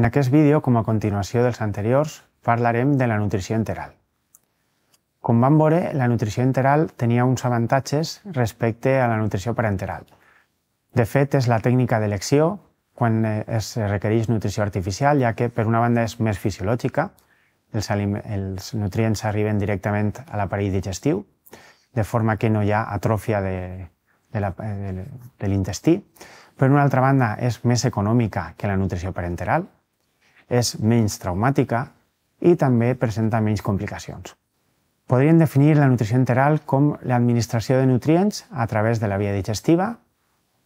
En aquest vídeo, com a continuació dels anteriors, parlarem de la nutrició enteral. Com vam veure, la nutrició enteral tenia uns avantatges respecte a la nutrició parenteral. De fet, és la tècnica d'elecció quan eh, es requereix nutrició artificial, ja que per una banda és més fisiològica, els, els nutrients arriben directament a l'aparell digestiu, de forma que no hi ha atròfia de, de l'intestí. Per una altra banda, és més econòmica que la nutrició parenteral, és menys traumàtica i també presenta menys complicacions. Podríem definir la nutrició enteral com l'administració de nutrients a través de la via digestiva,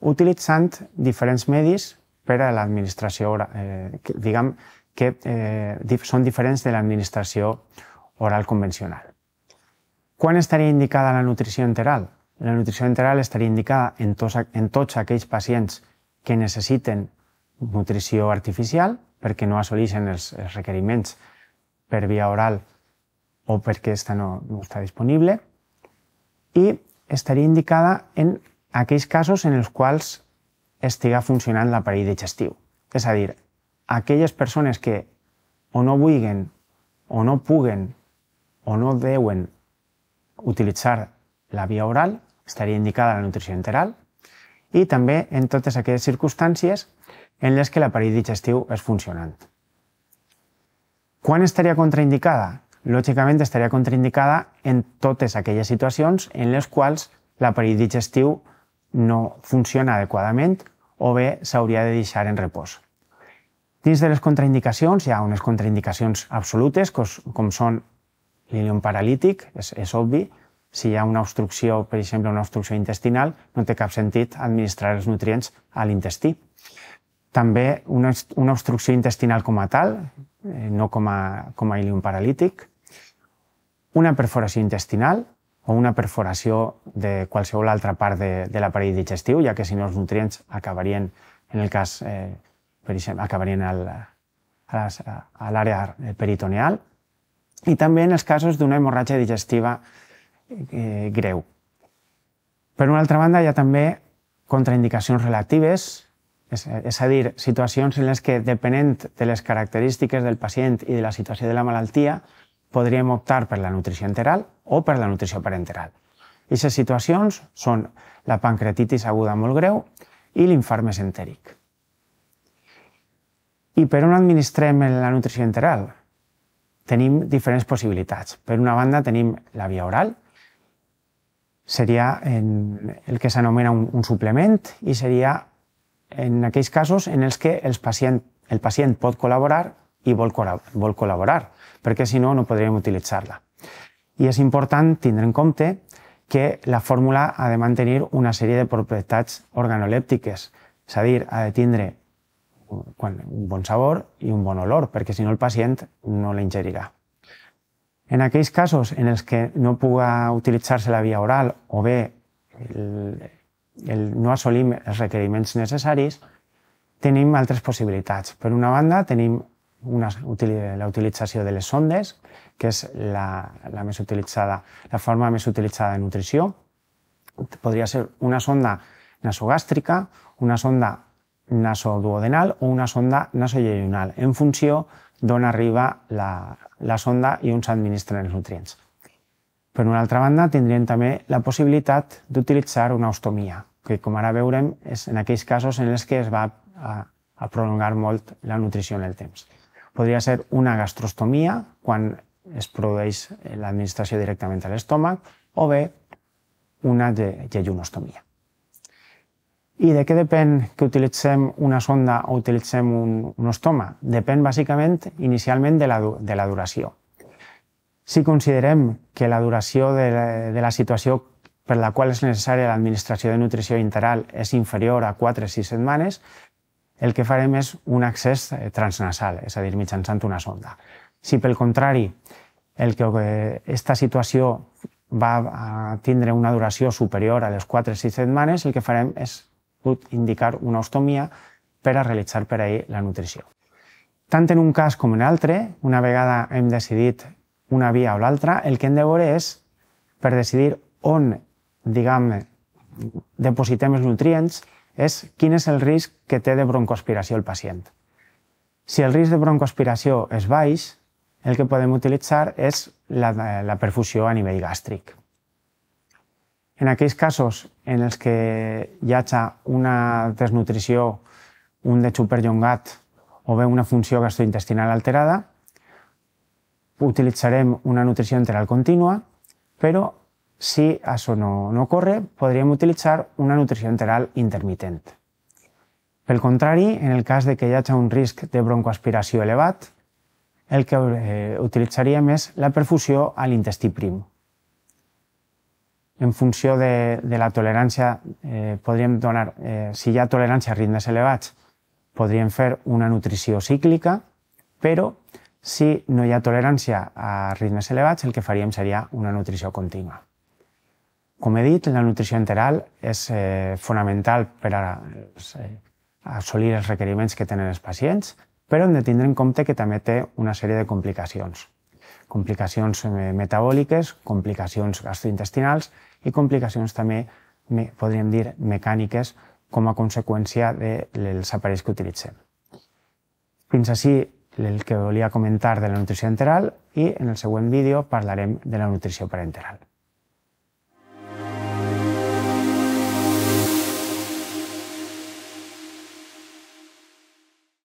utilitzant diferents medis per a l'administració, eh, diguem, que eh, són diferents de l'administració oral convencional. Quan estaria indicada la nutrició enteral? La nutrició enteral estaria indicada en tots, en tots aquells pacients que necessiten nutrició artificial, perquè no assoleixen els, els requeriments per via oral o perquè aquesta no, no està disponible, i estaria indicada en aquells casos en els quals estiga funcionant l'aparell digestiu. És a dir, aquelles persones que o no vulguen, o no puguen, o no deuen utilitzar la via oral, estaria indicada la nutrició enteral, i també en totes aquelles circumstàncies en les que l'aparell digestiu és funcionant. Quan estaria contraindicada? Lògicament estaria contraindicada en totes aquelles situacions en les quals l'aparell digestiu no funciona adequadament o bé s'hauria de deixar en repòs. Dins de les contraindicacions hi ha unes contraindicacions absolutes, com són l'ilion paralític, és, és obvi, si hi ha una obstrucció, per exemple, una obstrucció intestinal, no té cap sentit administrar els nutrients a l'intestí. També una, una obstrucció intestinal com a tal, eh, no com a, com a ilium paralític, una perforació intestinal o una perforació de qualsevol altra part de, de l'aparell digestiu, ja que si no els nutrients acabarien, en el cas, eh, per exemple, acabarien al, a l'àrea peritoneal, i també en els casos d'una hemorràgia digestiva eh, greu. Per una altra banda, hi ha també contraindicacions relatives, és, és a dir, situacions en les que, depenent de les característiques del pacient i de la situació de la malaltia, podríem optar per la nutrició enteral o per la nutrició parenteral. Aquestes situacions són la pancreatitis aguda molt greu i l'infart mesentèric. I per on administrem la nutrició enteral? Tenim diferents possibilitats. Per una banda, tenim la via oral, seria en el que s'anomena un, un suplement i seria en aquells casos en els que els pacient, el pacient pot col·laborar i vol, vol col·laborar, perquè si no, no podríem utilitzar-la. I és important tindre en compte que la fórmula ha de mantenir una sèrie de propietats organolèptiques, és a dir, ha de tindre un bon sabor i un bon olor, perquè si no el pacient no la ingerirà. En aquells casos en els que no puga utilitzar-se la via oral o bé el, el, no assolim els requeriments necessaris, tenim altres possibilitats. Per una banda, tenim una, la utilització de les sondes, que és la, la, més utilitzada, la forma més utilitzada de nutrició. Podria ser una sonda nasogàstrica, una sonda nasoduodenal o una sonda nasoyeyunal, en funció d'on arriba la, la sonda i on s'administren els nutrients. Per una altra banda, tindrien també la possibilitat d'utilitzar una ostomia, que com ara veurem és en aquells casos en els que es va a, a prolongar molt la nutrició en el temps. Podria ser una gastrostomia, quan es produeix l'administració directament a l'estómac, o bé una llejunostomia. I de què depèn que utilitzem una sonda o utilitzem un, un ostoma? Depèn bàsicament inicialment de la, de la duració. Si considerem que la duració de la, de la situació per la qual és necessària l'administració de nutrició interal és inferior a 4-6 setmanes, el que farem és un accés eh, transnasal, és a dir, mitjançant una sonda. Si pel contrari, el que aquesta situació va a tindre una duració superior a les 4 o 6 setmanes, el que farem és pot indicar una ostomia per a realitzar per a ell la nutrició. Tant en un cas com en l'altre, una vegada hem decidit una via o l'altra, el que hem de veure és per decidir on, diguem, depositem els nutrients, és quin és el risc que té de broncoaspiració el pacient. Si el risc de broncoaspiració és baix, el que podem utilitzar és la, la perfusió a nivell gàstric. En aquells casos en els que hi hagi una desnutrició, un deig perllongat o bé una funció gastrointestinal alterada, utilitzarem una nutrició enteral contínua, però si això no, no ocorre, podríem utilitzar una nutrició enteral intermitent. Pel contrari, en el cas de que hi hagi un risc de broncoaspiració elevat, el que eh, utilitzaríem és la perfusió a l'intestí prim en funció de, de la tolerància, eh, podríem donar, eh, si hi ha tolerància a ritmes elevats, podríem fer una nutrició cíclica, però si no hi ha tolerància a ritmes elevats, el que faríem seria una nutrició contínua. Com he dit, la nutrició enteral és eh, fonamental per a, eh, assolir els requeriments que tenen els pacients, però hem de tindre en compte que també té una sèrie de complicacions complicacions eh, metabòliques, complicacions gastrointestinals i complicacions també, podríem dir, mecàniques com a conseqüència dels aparells que utilitzem. Fins així el que volia comentar de la nutrició enteral i en el següent vídeo parlarem de la nutrició parenteral.